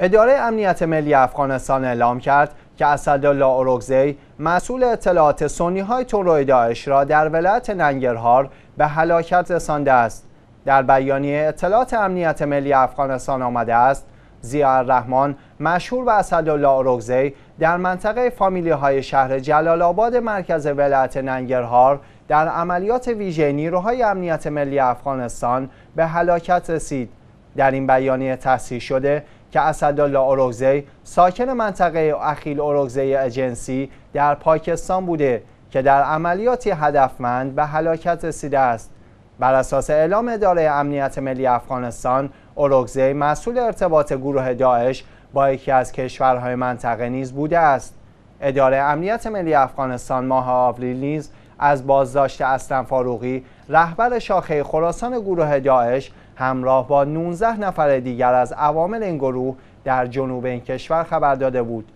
اداره امنیت ملی افغانستان اعلام کرد که اسدالله اوروگزی مسئول اطلاعات سنی های تروی داعش را در ولایت ننگرهار به هلاکت رسانده است در بیانیه اطلاعات امنیت ملی افغانستان آمده است زیار رحمان مشهور و اسدالله اوروگزی در منطقه فامیلی های شهر جلال آباد مرکز ولایت ننگرهار در عملیات ویژه نیروهای امنیت ملی افغانستان به هلاکت رسید در این بیانیه تصحیح شده که اسدالله اوروگزی ساکن منطقه اخیل اوروگزی اجنسی در پاکستان بوده که در عملیاتی هدفمند به هلاکت رسیده است بر اساس اعلام اداره امنیت ملی افغانستان اوروگزی مسئول ارتباط گروه داعش با یکی از کشورهای منطقه نیز بوده است اداره امنیت ملی افغانستان ماه آوریل نیز از بازداشت اسلم فاروقی رهبر شاخه خراسان گروه داعش همراه با 19 نفر دیگر از عوامل این گروه در جنوب این کشور خبر داده بود